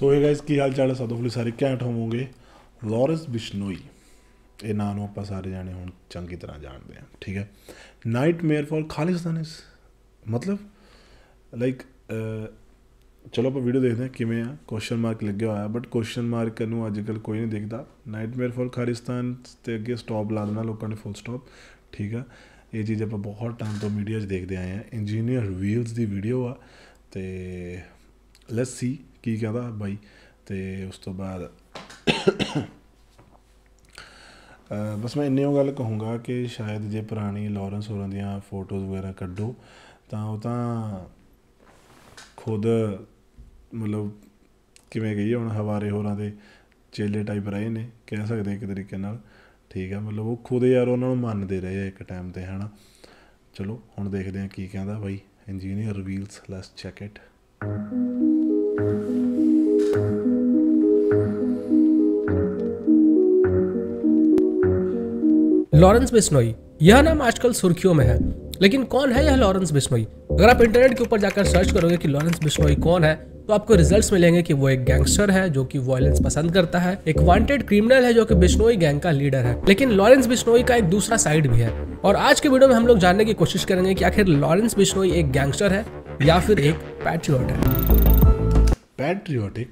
ਸੋ ਇਹ ਗਾਇਸ ਕੀ ਹਾਲ ਚਾਲ ਹੈ ਸਭ ਸਾਰੇ ਕੈਂਟ ਹੋਵੋਗੇ ਲਾਰੈਂਸ ਬਿਸ਼ਨੋਈ ਇਹ ਨਾਂ ਨੂੰ ਆਪਾਂ ਸਾਰੇ ਜਾਣੇ ਹੁਣ ਚੰਗੀ ਤਰ੍ਹਾਂ ਜਾਣਦੇ ਆ ਠੀਕ ਹੈ ਨਾਈਟਮੇਅਰ ਖਾਲਿਸਤਾਨ ਇਸ ਮਤਲਬ ਲਾਈਕ ਚਲੋ ਆਪਾਂ ਵੀਡੀਓ ਦੇਖਦੇ ਹਾਂ ਕਿਵੇਂ ਆ ਕੁਐਸਚਨ ਮਾਰਕ ਲੱਗਿਆ ਹੋਇਆ ਬਟ ਕੁਐਸਚਨ ਮਾਰਕ ਨੂੰ ਅੱਜ ਕੱਲ ਕੋਈ ਨਹੀਂ ਦੇਖਦਾ ਨਾਈਟਮੇਅਰ ਫਾਰ ਖਾਲਿਸਤਾਨ ਤੇ ਅੱਗੇ ਸਟਾਪ ਲਾ ਦੇਣਾ ਲੋਕਾਂ ਨੇ ਫੁੱਲ ਸਟਾਪ ਠੀਕ ਆ ਇਹ ਚੀਜ਼ ਆਪਾਂ ਬਹੁਤ ਟਾਈਮ ਤੋਂ ਮੀਡੀਆ 'ਚ ਦੇਖਦੇ ਆਏ ਆ ਇੰਜੀਨੀਅਰ ਵੀਲਸ ਦੀ ਵੀਡੀਓ ਆ ਤੇ ਲੈਟਸ ਸੀ ਕੀ ਕਹਿੰਦਾ ਬਾਈ ਤੇ ਉਸ ਤੋਂ ਬਾਅਦ ਬਸ ਮੈਂ ਇੰਨੇ ਉਹ ਗੱਲ ਕਹੂੰਗਾ ਕਿ ਸ਼ਾਇਦ ਜੇ ਪੁਰਾਣੀ ਲਾਰੈਂਸ ਹੋਰਾਂ ਦੀਆਂ ਫੋਟੋਜ਼ ਵਗੈਰਾ ਕੱਢੋ ਤਾਂ ਉਹ ਤਾਂ ਖੁਦ ਮਤਲਬ ਕਿਵੇਂ ਗਈ ਹੁਣ ਹਵਾਰੇ ਹੋਰਾਂ ਦੇ ਚੇਲੇ ਟਾਈਪ ਰਹੇ ਨੇ ਕਹਿ ਸਕਦੇ ਇੱਕ ਤਰੀਕੇ ਨਾਲ ਠੀਕ ਆ ਮਤਲਬ ਉਹ ਖੁਦ ਯਾਰ ਉਹਨਾਂ ਨੂੰ ਮੰਨਦੇ ਰਹੇ ਇੱਕ ਟਾਈਮ ਤੇ ਹਨਾ ਚਲੋ ਹੁਣ ਦੇਖਦੇ ਆ ਕੀ ਕਹਿੰਦਾ ਬਾਈ engineer reveals let's check it Lawrence Bishnoi यह नाम आजकल सुर्खियों में है लेकिन कौन है यह लॉरेंस बिश्नोई अगर आप इंटरनेट के ऊपर जाकर सर्च करोगे कि लॉरेंस बिश्नोई कौन है तो आपको रिजल्ट्स मिलेंगे कि वो एक गैंगस्टर है जो कि वॉयलेंस पसंद करता है एक वांटेड क्रिमिनल है जो कि बिश्नोई गैंग का लीडर है लेकिन लॉरेंस बिश्नोई का एक दूसरा साइड भी है और आज के वीडियो में हम लोग जानने की कोशिश करेंगे कि आखिर लॉरेंस बिश्नोई एक गैंगस्टर है या फिर एक पैट्रियट है patriotic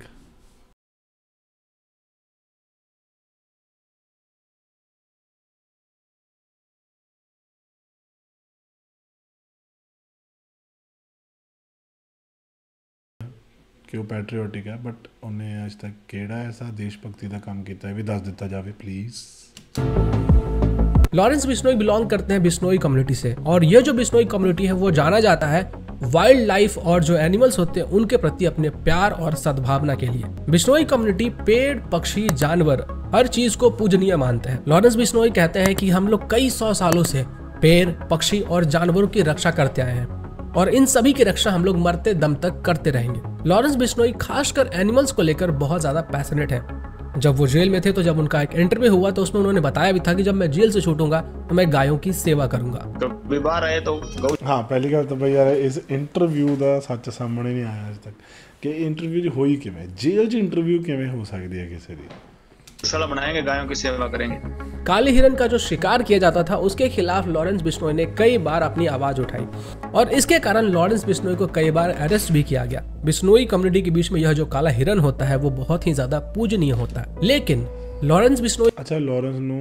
क्यों पैट्रियोटिक है बट उन्हें आज तक केड़ा ऐसा देशभक्ति का काम किया भी दस दिता जाए प्लीज लॉरेंस बिश्नोई बिलोंग करते हैं बिश्नोई कम्युनिटी से और ये जो बिश्नोई कम्युनिटी है वो जाना जाता है वाइल्ड लाइफ और जो एनिमल्स होते हैं उनके प्रति अपने प्यार और सद्भावना के लिए बिश्नोई कम्युनिटी पेड़ पक्षी जानवर हर चीज को पूजनीय मानते हैं लॉरेंस बिश्नोई कहते हैं कि हम लोग कई सौ सालों से पेड़ पक्षी और जानवरों की रक्षा करते आए हैं और इन सभी की रक्षा हम लोग मरते दम तक करते रहेंगे लॉरेंस बिश्नोई खासकर एनिमल्स को लेकर बहुत ज्यादा पैसनेट है जब वो जेल में थे तो जब उनका एक इंटरव्यू हुआ तो उसमें उन्होंने बताया भी था कि जब मैं जेल से छूटूंगा तो मैं गायों की सेवा करूंगा तो बीमार आए तो हाँ पहली गल तो भाई यार इस इंटरव्यू ਦਾ ਸੱਚ ਸਾਹਮਣੇ ਨਹੀਂ ਆਇਆ ਅਜੇ ਤੱਕ ਕਿ ਇੰਟਰਵਿਊ 'ਚ गौशाला बनाएंगे गायों की सेवा करेंगे काले हिरन का जो शिकार किया जाता था उसके खिलाफ लॉरेंस बिश्नोई ने कई बार अपनी आवाज उठाई और इसके कारण लॉरेंस बिश्नोई को कई बार अरेस्ट भी किया गया बिश्नोई कम्युनिटी के बीच में यह जो काला हिरन होता है वो बहुत ही ज्यादा पूजनीय होता है लेकिन लॉरेंस बिश्नोई अच्छा लॉरेंस नो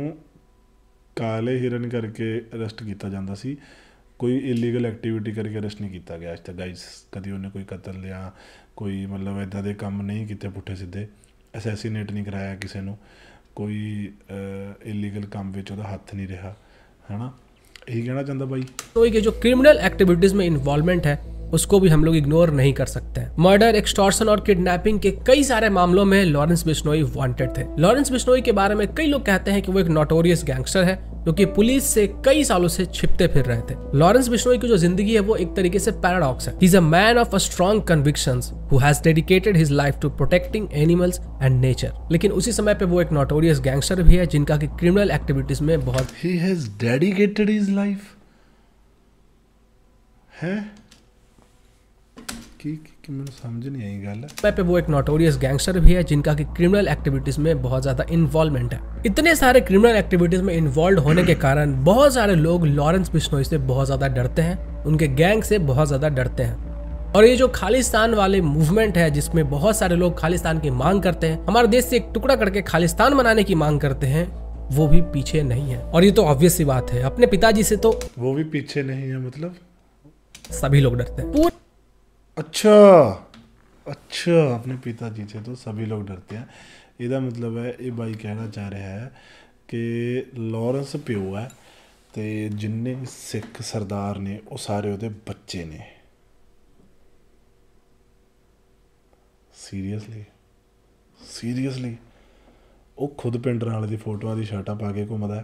काले हिरन करके अरेस्ट किया जाता सी कोई इलीगल एक्टिविटी करके अरेस्ट नहीं किया गया आज तक गाइस कभी ਉਹਨੇ कोई ਕਤਲ या कोई मतलब ऐसा दे काम नहीं ਕੀਤੇ पुठे सीधे ਅਸੈਸੀਨੇਟ ਨਹੀਂ ਕਰਾਇਆ ਕਿਸੇ ਨੂੰ ਕੋਈ ਇਲੀਗਲ ਕੰਮ ਵਿੱਚ ਉਹਦਾ ਹੱਥ ਨਹੀਂ ਰਿਹਾ ਹੈਨਾ यही कहना चाहता भाई तो ये जो क्रिमिनल एक्टिविटीज में इन्वॉल्वमेंट है उसको भी हम लोग इग्नोर नहीं कर सकते हैं मर्डर एक्सटॉर्शन और किडनैपिंग के कई सारे मामलों में लॉरेंस बिश्नोई वांटेड थे लॉरेंस बिश्नोई के बारे में कई लोग कहते हैं कि वो एक नोटोरियस गैंगस्टर है क्योंकि पुलिस से कई सालों से छिपते फिर रहे थे लॉरेंस बिश्नोई की जो जिंदगी है वो एक तरीके से पैराडॉक्स है is a man of a strong conviction who has dedicated his life to protecting animals and nature लेकिन उसी समय पे वो एक नोटोरियस गैंगस्टर भी है जिनका की क्रिमिनल एक्टिविटीज में बहुत ही हैज डेडिकेटेड हिज लाइफ है की कि समझ नहीं आई गल वो एक नोटोरियस गैंगस्टर भी है जिनका की क्रिमिनल एक्टिविटीज में बहुत ज्यादा इन्वॉल्वमेंट है इतने सारे क्रिमिनल एक्टिविटीज में इन्वॉल्व होने के कारण बहुत सारे लोग लॉरेंस बिश्नोई से बहुत ज्यादा डरते हैं उनके गैंग से बहुत ज्यादा डरते हैं और ये जो खालिस्तान वाले मूवमेंट है जिसमें बहुत सारे लोग खालिस्तान की मांग करते हैं हमारे देश से एक टुकड़ा करके खालिस्तान बनाने की मांग करते हैं वो भी पीछे नहीं है और ये तो ऑब्वियस सी बात है अपने पिताजी से तो वो भी पीछे नहीं है मतलब सभी लोग डरते हैं अच्छा अच्छा अपने पिताजी से तो सभी लोग डरते हैं ਇਹਦਾ ਮਤਲਬ ਹੈ ਇਹ ਬਾਈ ਕਹਿਣਾ ਚਾਹ ਰਿਹਾ ਹੈ ਕਿ ਲਾਰੈਂਸ ਪਿਓ ਹੈ ਤੇ ਜਿੰਨੇ ਸਿੱਖ ਸਰਦਾਰ ਨੇ ਉਹ ਸਾਰੇ ਉਹਦੇ ਬੱਚੇ ਨੇ ਸੀਰੀਅਸਲੀ ਸੀਰੀਅਸਲੀ ਉਹ ਖੁਦ ਪਿੰਡਰ ਵਾਲੇ ਦੀ ਫੋਟੋਆਂ ਦੀ ਸ਼ਰਟਾਂ ਪਾ ਕੇ ਘੁੰਮਦਾ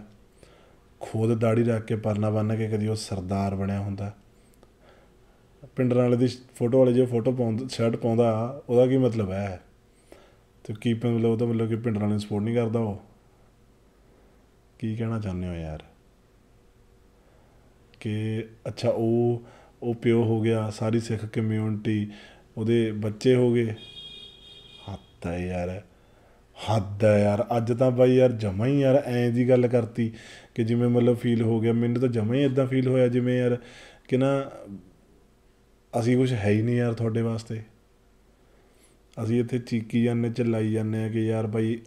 ਖੁਦ ਦਾੜੀ ਰੱਖ ਕੇ ਪਰਨਾ ਬੰਨ ਕੇ ਕਦੀ ਉਹ ਸਰਦਾਰ ਬਣਿਆ ਹੁੰਦਾ ਪਿੰਡਰ ਵਾਲੇ ਦੀ ਫੋਟੋ ਵਾਲੇ ਜੋ ਫੋਟੋ ਪਾਉਂਦਾ ਸ਼ਰਟ ਪਾਉਂਦਾ ਉਹਦਾ ਕੀ ਮਤਲਬ ਹੈ ਤੇ ਕੀ ਮਤਲਬ ਉਹਦਾ ਮਤਲਬ ਕਿ ਪਿੰਡਰ ਵਾਲੇ ਨੂੰ ਸਪੋਰਟ ਨਹੀਂ ਕਰਦਾ ਉਹ ਕੀ ਕਹਿਣਾ ਚਾਹੁੰਦੇ ਹੋ ਯਾਰ ਕਿ ਅੱਛਾ ਉਹ ਉਹ ਪਿਓ ਹੋ ਗਿਆ ਸਾਰੀ ਸਿੱਖ ਕਮਿਊਨਿਟੀ ਉਹਦੇ ਬੱਚੇ ਹੋ ਗਏ ਹੱਦ ਹੈ ਯਾਰ ਹੱਦ ਹੈ ਯਾਰ ਅੱਜ ਤਾਂ ਬਾਈ ਯਾਰ ਜਮਾ ਹੀ ਯਾਰ ਐਂ ਦੀ ਗੱਲ ਕਰਤੀ ਕਿ ਜਿਵੇਂ ਮਤਲਬ ਫੀਲ ਹੋ ਗਿਆ ਮੈਨੂੰ ਤਾਂ ਜਮਾ ਹੀ ਇਦਾਂ ਫੀਲ ਹੋਇਆ ਜਿਵੇਂ ਯਾਰ ਕਿ ਨਾ ਅਸੀਂ ਕੁਝ ਹੈ ਹੀ ਨਹੀਂ ਯਾਰ ਤੁਹਾਡੇ ਵਾਸਤੇ ਅਸੀਂ ਇੱਥੇ ਚੀਕੀ ਜਾਂਦੇ ਚਲਾਈ ਜਾਂਦੇ ਆ ਕਿ ਯਾਰ ਭਾਈ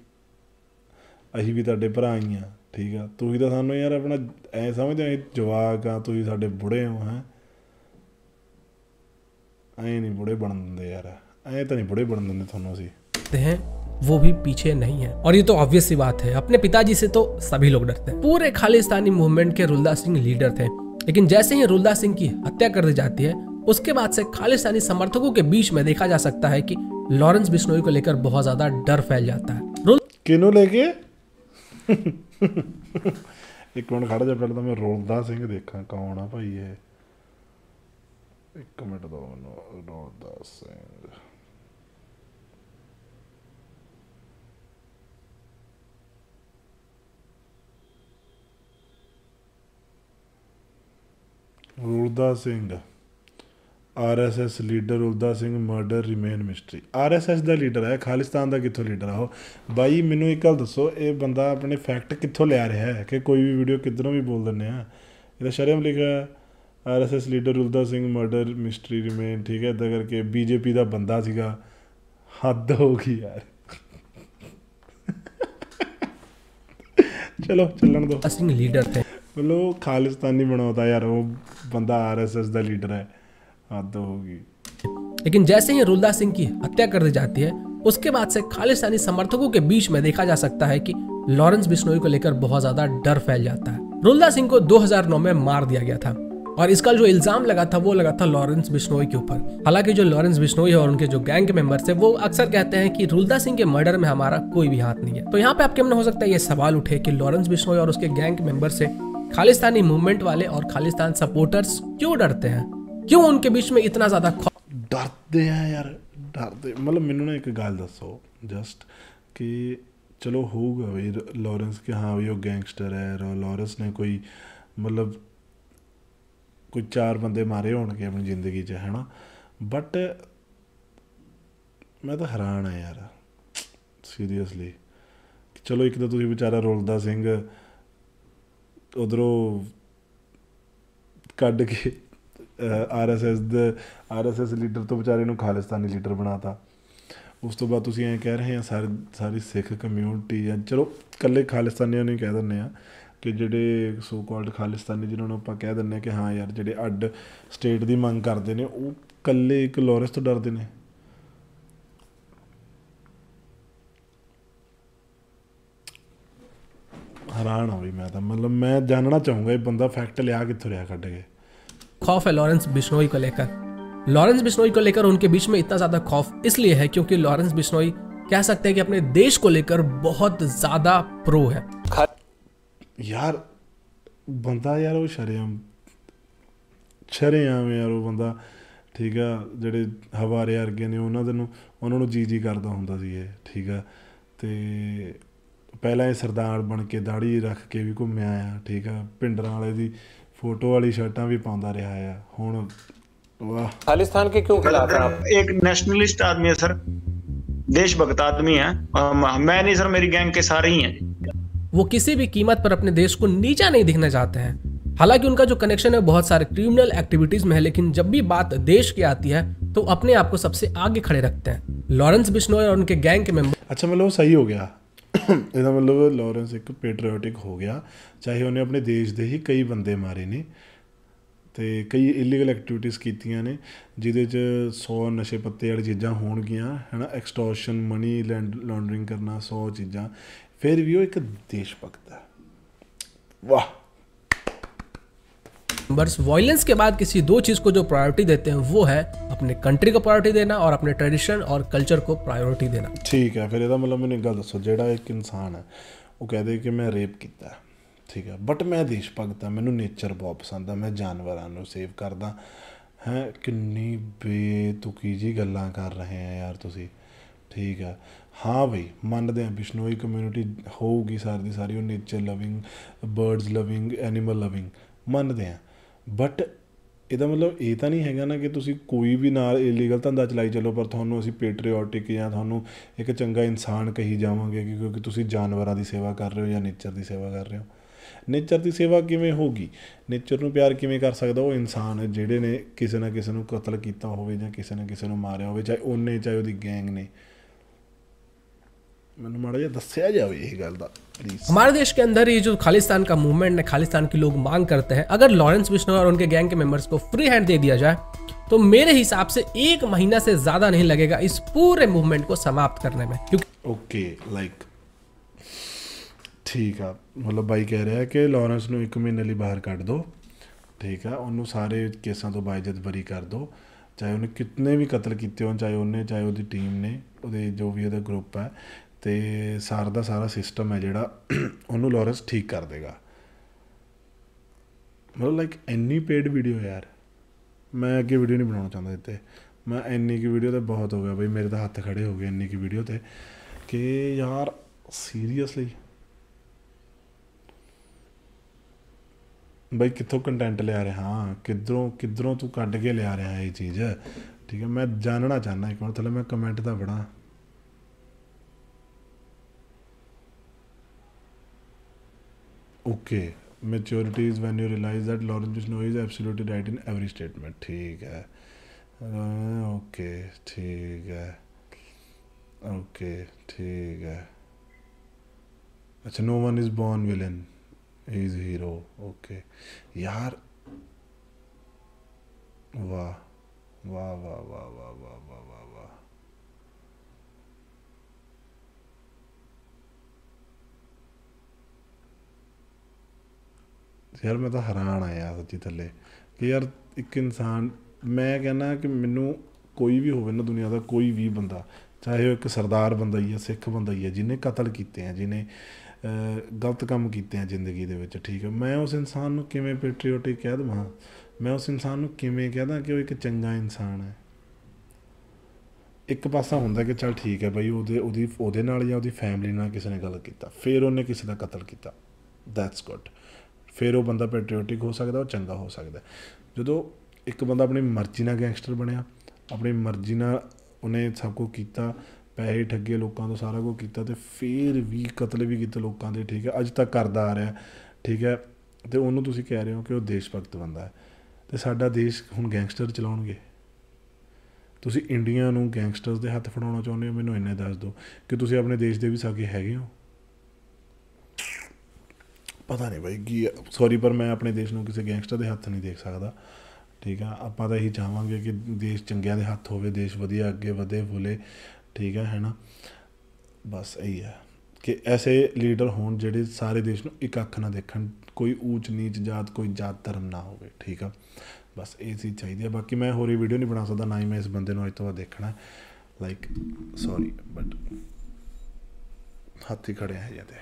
ਅਸੀਂ ਵੀ ਤੁਹਾਡੇ ਭਰਾ ਹੀ ਆ ਠੀਕ ਆ ਤੁਸੀਂ ਤਾਂ ਸਾਨੂੰ ਯਾਰ ਆਪਣਾ ਐ ਸਮਝਦੇ ਹੋ ਜਵਾਕ ਆ ਤੁਸੀਂ ਸਾਡੇ ਬੁੜੇ ਹੋ ਹੈ ਐ ਨਹੀਂ ਬੁੜੇ ਬਣਨ ਦਿੰਦੇ ਯਾਰ ਐ ਤਾਂ ਨਹੀਂ ਬੁੜੇ ਬਣਨ ਦਿੰਦੇ ਤੁਹਾਨੂੰ ਅਸੀਂ ਤੇ ਹੈ वो भी पीछे नहीं है और ये तो ऑब्वियस सी बात है अपने पिताजी से तो सभी लोग डरते हैं पूरे खालिस्तानी मूवमेंट के रुलदा सिंह लीडर थे लेकिन जैसे ही रुलदा सिंह की हत्या कर दी जाती है उसके बाद से खालिस्तानी समर्थकों के बीच में देखा जा सकता है कि लॉरेंस बिश्नोई को लेकर बहुत ज्यादा डर फैल जाता है ਕਿਨੂੰ ਲੈ ਕੇ ਇੱਕ ਮਿੰਟ ਖੜਾ ਜਾ ਪਹਿਲਾਂ ਤਾਂ ਮੈਂ ਰੋਲਦਾ ਸਿੰਘ ਦੇਖਾਂ ਕੌਣ ਆ ਭਾਈ ਇਹ ਇੱਕ ਮਿੰਟ ਦੋ ਮੈਨੂੰ Rulda Singh Rulda RSS leader Rulda Singh murder remain mystery RSS ਦਾ ਲੀਡਰ ਹੈ ਖਾਲਿਸਤਾਨ ਦਾ ਕਿੱਥੋਂ ਲੀਡਰ ਆ ਉਹ ਬਾਈ ਮੈਨੂੰ ਇੱਕ ਗੱਲ ਦੱਸੋ ਇਹ ਬੰਦਾ ਆਪਣੇ ਫੈਕਟ ਕਿੱਥੋਂ ਲਿਆ ਰਿਹਾ ਹੈ ਕਿ ਕੋਈ ਵੀ ਵੀਡੀਓ ਕਿਧਰੋਂ ਵੀ ਬੋਲ ਦਿੰਨੇ ਆ ਇਹਦਾ ਸ਼ਰਮ ਲਿਖਿਆ RSS leader Rulda Singh murder mystery remain ਠੀਕ ਹੈ ਇਦਾਂ ਕਰਕੇ ਬੀਜੇਪੀ ਦਾ ਬੰਦਾ ਸੀਗਾ ਹੱਦ ਹੋ ਗਈ ਯਾਰ ਚਲੋ ਚੱਲਣ ਦੋ ਅਸੀਂ ਲੀਡਰ ਤੇ ਮਤਲਬ ਖਾਲਿਸਤਾਨੀ ਬਣਾਉਂਦਾ ਯਾਰ ਉਹ ਬੰਦਾ ਆਰਐਸਐਸ ਦਾ ਲੀਡਰ ਹੈ हद हाँ, तो होगी लेकिन जैसे ही रुलदास सिंह की हत्या कर दी जाती है उसके बाद से खालिस्तानी समर्थकों के बीच में देखा जा सकता है कि लॉरेंस बिश्नोई को लेकर बहुत ज्यादा डर फैल जाता है रुलदास सिंह को 2009 में मार दिया गया था और इसका जो इल्जाम लगा था वो लगा था लॉरेंस बिश्नोई के ऊपर हालांकि जो लॉरेंस बिश्नोई है और उनके जो गैंग के मेंबर्स वो अक्सर कहते हैं कि रुलदा सिंह के मर्डर में हमारा कोई भी हाथ नहीं है तो यहाँ पे आपके मन हो सकता है ये सवाल उठे कि लॉरेंस बिश्नोई और उसके गैंग के मेंबर से खालिस्तानी मूवमेंट वाले और खालिस्तान सपोर्टर्स क्यों डरते हैं ਕਿਉਂ ਉਨਕੇ ਵਿੱਚ ਮੇ ਇਤਨਾ ਜ਼ਿਆਦਾ ਡਰਦੇ ਆ ਯਾਰ ਡਰਦੇ ਮਤਲਬ ਮੈਨੂੰ ਨਾ ਇੱਕ ਗੱਲ ਦੱਸੋ ਜਸਟ ਕਿ ਚਲੋ ਹੋਊਗਾ ਵੀ ਲਾਰੈਂਸ ਕਿ ਹਾਂ ਵੀ ਉਹ ਗੈਂਗਸਟਰ ਹੈ ਲਾਰੈਂਸ ਨੇ ਕੋਈ ਮਤਲਬ ਕੋਈ ਚਾਰ ਬੰਦੇ ਮਾਰੇ ਹੋਣਗੇ ਆਪਣੀ ਜ਼ਿੰਦਗੀ 'ਚ ਹੈਨਾ ਬਟ ਮੈਂ ਤਾਂ ਹੈਰਾਨ ਆ ਯਾਰ ਸੀਰੀਅਸਲੀ ਚਲੋ ਇੱਕ ਤਾਂ ਤੁਸੀਂ ਵਿਚਾਰਾ ਰੋਲਦਾ ਸਿੰਘ ਉਧਰੋਂ ਕੱਢ ਕੇ ਆਰਐਸਐਸ ਦੇ ਆਰਐਸਐਸ ਲੀਡਰ ਤੋਂ ਵਿਚਾਰੇ ਨੂੰ ਖਾਲਿਸਤਾਨੀ ਲੀਡਰ ਬਣਾਤਾ ਉਸ ਤੋਂ ਬਾਅਦ ਤੁਸੀਂ ਐਂ ਕਹਿ ਰਹੇ ਆ ਸਾਰੀ ਸਾਰੀ ਸਿੱਖ ਕਮਿਊਨਿਟੀ ਜਾਂ ਚਲੋ ਕੱਲੇ ਖਾਲਿਸਤਾਨੀਆਂ ਨੂੰ ਹੀ ਕਹਿ ਦਿੰਨੇ ਆ ਕਿ ਜਿਹੜੇ ਸੋ ਕਾਲਡ ਖਾਲਿਸਤਾਨੀ ਜਿਨ੍ਹਾਂ ਨੂੰ ਆਪਾਂ ਕਹਿ ਦਿੰਨੇ ਆ ਕਿ ਹਾਂ ਯਾਰ ਜਿਹੜੇ ਅੱਡ ਸਟੇਟ ਦੀ ਮੰਗ ਕਰਦੇ ਨੇ ਉਹ ਕੱਲੇ ਇੱਕ ਲੋਰੈਂਸ ਤੋਂ ਡਰਦੇ ਨੇ ਹਰਾਨ ਹੋਈ ਮੈਂ ਤਾਂ ਮਤਲਬ ਮੈਂ ਜਾਣਨਾ ਚਾਹੂੰਗਾ ਇਹ ਬੰਦਾ ਫੈਕਟ ਲਿਆ ਕਿੱਥੋਂ ਰਿਆ ਕੱਢ ਕੇ खौफ है लॉरेंस बिश्नोई को लेकर लॉरेंस बिश्नोई को लेकर उनके बीच में इतना ज़्यादा खौफ इसलिए है क्योंकि लॉरेंस बिश्नोई कह सकते हैं कि अपने देश को लेकर बहुत ज़्यादा प्रो है यार ਬੰਦਾ ਯਾਰ ਉਹ ਸ਼ਰਿਆਮ ਸ਼ਰਿਆਮ ਯਾਰ ਉਹ ਬੰਦਾ ਠੀਕ ਆ ਜਿਹੜੇ ਹਵਾਰੇ ਵਰਗੇ ਨੇ ਉਹਨਾਂ ਦੇ ਨੂੰ ਉਹਨਾਂ ਨੂੰ ਜੀ ਜੀ ਕਰਦਾ ਹੁੰਦਾ ਸੀ ਇਹ ਠੀਕ ਆ ਤੇ ਪਹਿਲਾਂ ਇਹ ਸਰਦਾਰ ਬਣ ਕੇ ਦਾੜੀ ਰੱਖ ਕੇ ਵੀ ਘੁੰਮਿਆ ਆ ਠੀਕ ਆ ਪਿੰਡਰਾਂ ਵਾਲੇ ਦੀ फोटो वाली शर्टां भी पाता रहा है हुन वाह खालिस्तान के क्यों खिलाफ हैं आप एक नेशनलिस्ट आदमी है सर देशभक्त आदमी है मैं नहीं सर मेरी गैंग के सारे ही हैं वो किसी भी कीमत पर अपने देश को नीचा नहीं दिखना चाहते हैं हालांकि उनका जो कनेक्शन है बहुत सारे क्रिमिनल एक्टिविटीज में है लेकिन जब भी बात देश की आती है तो अपने आप को सबसे आगे खड़े रखते हैं लॉरेंस बिश्नोई और उनके गैंग के मेंबर अच्छा मतलब सही हो गया ਇਹਦਾ ਮਤਲਬ ਲਾਰੈਂਸ ਇੱਕ ਪੈਟਰੀਓਟਿਕ ਹੋ ਗਿਆ ਚਾਹੇ ਉਹਨੇ ਆਪਣੇ ਦੇਸ਼ ਦੇ ਹੀ ਕਈ ਬੰਦੇ ਮਾਰੇ ਨੇ ਤੇ ਕਈ ਇਲੀਗਲ ਐਕਟੀਵਿਟੀਆਂ ਕੀਤੀਆਂ ਨੇ ਜਿਹਦੇ ਚ 100 ਨਸ਼ੇ ਪੱਤੇ ਵਾਲੀ ਚੀਜ਼ਾਂ ਹੋਣਗੀਆਂ ਹੈਨਾ ਐਕਸਟੋਰਸ਼ਨ ਮਨੀ ਲਾਂਡਰਿੰਗ ਕਰਨਾ 100 ਚੀਜ਼ਾਂ ਫਿਰ ਵੀ ਉਹ ਇੱਕ ਦੇਸ਼ ਭਗਤ ਹੈ ਵਾਹ बस वॉयलेंस के बाद किसी दो चीज को जो प्रायोरिटी देते हैं वो है अपने कंट्री को प्रायोरिटी देना और अपने ट्रेडिशन और कल्चर को प्रायोरिटी ਦੇਣਾ ਠੀਕ ਹੈ ਫਿਰ ਇਹਦਾ ਮਤਲਬ ਮੈਨੂੰ ਗੱਲ ਦੱਸੋ ਜਿਹੜਾ ਇੱਕ ਇਨਸਾਨ ਹੈ ਉਹ ਕਹਦੇ ਕਿ ਮੈਂ ਰੇਪ ਕੀਤਾ ਠੀਕ ਹੈ ਬਟ ਮੈਂ ਦੇਸ਼ ਭਗਤ ਹਾਂ ਮੈਨੂੰ ਨੇਚਰ ਬਹੁਤ ਪਸੰਦ ਆ ਮੈਂ ਜਾਨਵਰਾਂ ਨੂੰ ਸੇਵ ਕਰਦਾ ਹੈ ਕਿੰਨੀ ਬੇਤੁਕੀ ਜੀ ਗੱਲਾਂ ਕਰ ਰਹੇ ਆ ਯਾਰ ਤੁਸੀਂ ਠੀਕ ਹੈ ਹਾਂ ਬਈ ਮੰਨਦੇ ਆ ਬਿਸ਼ਨੋਈ ਕਮਿਊਨਿਟੀ ਹੋਊਗੀ ਸਾਰੀ ਦੀ ਸਾਰੀ ਉਹ nature loving birds loving animal loving ਮੰਨਦੇ ਆ ਬਟ ਇਹਦਾ ਮਤਲਬ ਇਹ ਤਾਂ ਨਹੀਂ ਹੈਗਾ ਨਾ ਕਿ ਤੁਸੀਂ ਕੋਈ ਵੀ ਨਾਲ ਇਲੀਗਲ ਧੰਦਾ ਚਲਾਈ ਚੱਲੋ ਪਰ ਤੁਹਾਨੂੰ ਅਸੀਂ ਪੈਟਰੀਓਟਿਕ ਜਾਂ ਤੁਹਾਨੂੰ ਇੱਕ ਚੰਗਾ ਇਨਸਾਨ ਕਹੀ ਜਾਵਾਂਗੇ ਕਿਉਂਕਿ ਤੁਸੀਂ ਜਾਨਵਰਾਂ ਦੀ ਸੇਵਾ ਕਰ ਰਹੇ ਹੋ ਜਾਂ ਨੇਚਰ ਦੀ ਸੇਵਾ ਕਰ ਰਹੇ ਹੋ ਨੇਚਰ ਦੀ ਸੇਵਾ ਕਿਵੇਂ ਹੋਗੀ ਨੇਚਰ ਨੂੰ ਪਿਆਰ ਕਿਵੇਂ ਕਰ ਸਕਦਾ ਉਹ ਇਨਸਾਨ ਜਿਹੜੇ ਨੇ ਕਿਸੇ ਨਾ ਕਿਸੇ ਨੂੰ ਕਤਲ ਕੀਤਾ ਹੋਵੇ ਜਾਂ ਕਿਸੇ ਨਾ ਕਿਸੇ ਨੂੰ ਮਾਰਿਆ ਹੋਵੇ ਚਾਹੇ ਉਹਨੇ ਚਾਹੇ ਉਹਦੀ ਗੈਂਗ ਨੇ हमारे देश के अंदर ये जो खालिस्तान का मूवमेंट है खालिस्तान के लोग मांग करते हैं अगर लॉरेंस बिश्नोई और उनके गैंग के मेंबर्स को फ्री हैंड दे दिया जाए तो मेरे हिसाब से एक महीना से ज्यादा नहीं लगेगा इस पूरे मूवमेंट को समाप्त करने में क्योंकि ओके लाइक ठीक है मतलब भाई कह ਰਿਹਾ ਕਿ कि लॉरेंस 1 एक महीने लिए बाहर ਦਿਓ दो ठीक है उन्होंने सारे केसा तो बाइजत बरी कर दो चाहे उन्हें कितने भी ਕੀਤੇ किए हो चाहे उन्हें चाहे वो टीम ने ਜੋ ਵੀ ਉਹਦਾ ਗਰੁੱਪ ਹੈ ਤੇ ਸਾਰ ਦਾ ਸਾਰਾ ਸਿਸਟਮ ਹੈ ਜਿਹੜਾ ਉਹਨੂੰ ਲੋਰੈਂਸ ਠੀਕ ਕਰ ਦੇਗਾ ਮਤਲਬ ਲਾਈਕ ਐਨੀ ਪੇਡ ਵੀਡੀਓ ਯਾਰ ਮੈਂ ਅੱਗੇ ਵੀਡੀਓ ਨਹੀਂ ਬਣਾਉਣਾ ਚਾਹੁੰਦਾ ਇੱਥੇ ਮੈਂ ਇੰਨੀ ਕੀ ਵੀਡੀਓ ਤੇ ਬਹੁਤ ਹੋ ਗਿਆ ਬਈ ਮੇਰੇ ਤਾਂ ਹੱਥ ਖੜੇ ਹੋ ਗਏ ਇੰਨੀ ਕੀ ਵੀਡੀਓ ਤੇ ਕਿ ਯਾਰ ਸੀਰੀਅਸਲੀ ਬਈ ਕਿੱਥੋਂ ਕੰਟੈਂਟ ਲਿਆ ਰਿਹਾ ਹਾਂ ਕਿਧਰੋਂ ਕਿਧਰੋਂ ਤੂੰ ਕੱਢ ਕੇ ਲਿਆ ਰਿਹਾ ਇਹ ਚੀਜ਼ ਠੀਕ ਹੈ ਮੈਂ ਜਾਣਨਾ ਚਾਹਨਾ ਇੱਕ ਵਾਰ ਥੱਲੇ ਮੈਂ ਕਮੈਂਟ ਦਾ ਬਣਾ okay maturity is when you realise that Lawrence Bishnoi is absolutely right in every statement ठीक है ओके हाँ, ठीक है ओके ठीक है अच्छा no one is born villain is hero okay यार वाह वाह वाह वाह वाह वाह वाह ਯਾਰ ਮੈਂ ਤਾਂ ਹੈਰਾਨ ਆ ਯਾਰ ਸੱਚੀ ਥੱਲੇ ਕਿ ਯਾਰ ਇੱਕ ਇਨਸਾਨ ਮੈਂ ਕਹਿੰਦਾ ਕਿ ਮੈਨੂੰ ਕੋਈ ਵੀ ਹੋਵੇ ਨਾ ਦੁਨੀਆ ਦਾ ਕੋਈ ਵੀ ਬੰਦਾ ਚਾਹੇ ਉਹ ਇੱਕ ਸਰਦਾਰ ਬੰਦਾ ਹੀ ਆ ਸਿੱਖ ਬੰਦਾ ਹੀ ਆ ਜਿਨੇ ਕਤਲ ਕੀਤੇ ਆ ਜਿਨੇ ਗਲਤ ਕੰਮ ਕੀਤੇ ਆ ਜ਼ਿੰਦਗੀ ਦੇ ਵਿੱਚ ਠੀਕ ਹੈ ਮੈਂ ਉਸ ਇਨਸਾਨ ਨੂੰ ਕਿਵੇਂ ਪੈਟਰੀਓਟਿਕ ਕਹਿ ਦਵਾਂ ਮੈਂ ਉਸ ਇਨਸਾਨ ਨੂੰ ਕਿਵੇਂ ਕਹਦਾ ਕਿ ਉਹ ਇੱਕ ਚੰਗਾ ਇਨਸਾਨ ਹੈ ਇੱਕ ਪਾਸਾ ਹੁੰਦਾ ਕਿ ਚਲ ਠੀਕ ਹੈ ਬਈ ਉਹਦੇ ਉਹਦੀ ਉਹਦੇ ਨਾਲ ਜਾਂ ਉਹਦੀ ਫੈਮਿਲੀ ਨਾਲ ਕਿਸੇ ਨੇ ਗਲਤ ਕੀਤਾ ਫਿਰ ਉਹਨੇ ਕਿਸੇ ਦਾ ਕਤਲ ਕੀਤਾ ਦੈਟਸ ਗੁੱਡ ਫਿਰ ਉਹ ਬੰਦਾ ਪੈਟਰੀਓਟਿਕ ਹੋ ਸਕਦਾ ਉਹ ਚੰਗਾ ਹੋ ਸਕਦਾ ਜਦੋਂ ਇੱਕ ਬੰਦਾ ਆਪਣੀ ਮਰਜ਼ੀ ਨਾਲ ਗੈਂਗਸਟਰ ਬਣਿਆ ਆਪਣੀ ਮਰਜ਼ੀ ਨਾਲ ਉਹਨੇ ਸਭ ਕੁਝ ਕੀਤਾ ਪੈਸੇ ਠੱਗੇ ਲੋਕਾਂ ਤੋਂ ਸਾਰਾ ਕੁਝ ਕੀਤਾ ਤੇ ਫਿਰ ਵੀ ਕਤਲ ਵੀ ਕੀਤੇ ਲੋਕਾਂ ਦੇ ਠੀਕ ਹੈ ਅੱਜ ਤੱਕ ਕਰਦਾ ਆ ਰਿਹਾ ਠੀਕ ਹੈ ਤੇ ਉਹਨੂੰ ਤੁਸੀਂ ਕਹਿ ਰਹੇ ਹੋ ਕਿ ਉਹ ਦੇਸ਼ ਭਗਤ ਬੰਦਾ ਹੈ ਤੇ ਸਾਡਾ ਦੇਸ਼ ਹੁਣ ਗੈਂਗਸਟਰ ਚਲਾਉਣਗੇ ਤੁਸੀਂ ਇੰਡੀਆ ਨੂੰ ਗੈਂਗਸਟਰਸ ਦੇ ਹੱਥ ਫੜਾਉਣਾ ਚਾਹੁੰਦੇ ਹੋ ਮੈਨੂੰ ਇੰਨੇ ਦੱਸ ਦਿਓ ਕਿ ਤੁਸੀਂ ਆਪਣੇ ਦੇਸ਼ ਦੇ ਵੀ ਸਾਕੇ ਹੈਗੇ ਹੋ ਪਤਾ ਨਹੀਂ ਬਾਈ ਕੀ ਸੌਰੀ ਪਰ ਮੈਂ ਆਪਣੇ ਦੇਸ਼ ਨੂੰ ਕਿਸੇ ਗੈਂਗਸਟਰ ਦੇ ਹੱਥ ਨਹੀਂ ਦੇਖ ਸਕਦਾ ਠੀਕ ਆ ਆਪਾਂ ਤਾਂ ਇਹੀ ਚਾਹਾਂਗੇ ਕਿ ਦੇਸ਼ ਚੰਗਿਆਂ ਦੇ ਹੱਥ ਹੋਵੇ ਦੇਸ਼ ਵਧੀਆ ਅੱਗੇ ਵਧੇ ਫੁੱਲੇ ਠੀਕ ਆ ਹੈਨਾ ਬਸ ਇਹੀ ਹੈ ਕਿ ਐਸੇ ਲੀਡਰ ਹੋਣ ਜਿਹੜੇ ਸਾਰੇ ਦੇਸ਼ ਨੂੰ ਇੱਕ ਅੱਖ ਨਾਲ ਦੇਖਣ ਕੋਈ ਊਚ ਨੀਚ ਜਾਤ ਕੋਈ ਜਾਤ ਧਰਮ ਨਾ ਹੋਵੇ ਠੀਕ ਆ ਬਸ ਇਹ ਸੀ ਚਾਹੀਦੀ ਹੈ ਬਾਕੀ ਮੈਂ ਹੋਰ ਇਹ ਵੀਡੀਓ ਨਹੀਂ ਬਣਾ ਸਕਦਾ ਨਾ ਹੀ ਮੈਂ ਇਸ ਬੰਦੇ ਨੂੰ ਅੱਜ ਤੋਂ ਬਾਅਦ ਦੇਖਣਾ ਲਾਈਕ ਸੌਰੀ ਬਟ ਹੱਥੀ ਖੜੇ ਹੈ ਜਿਆਦਾ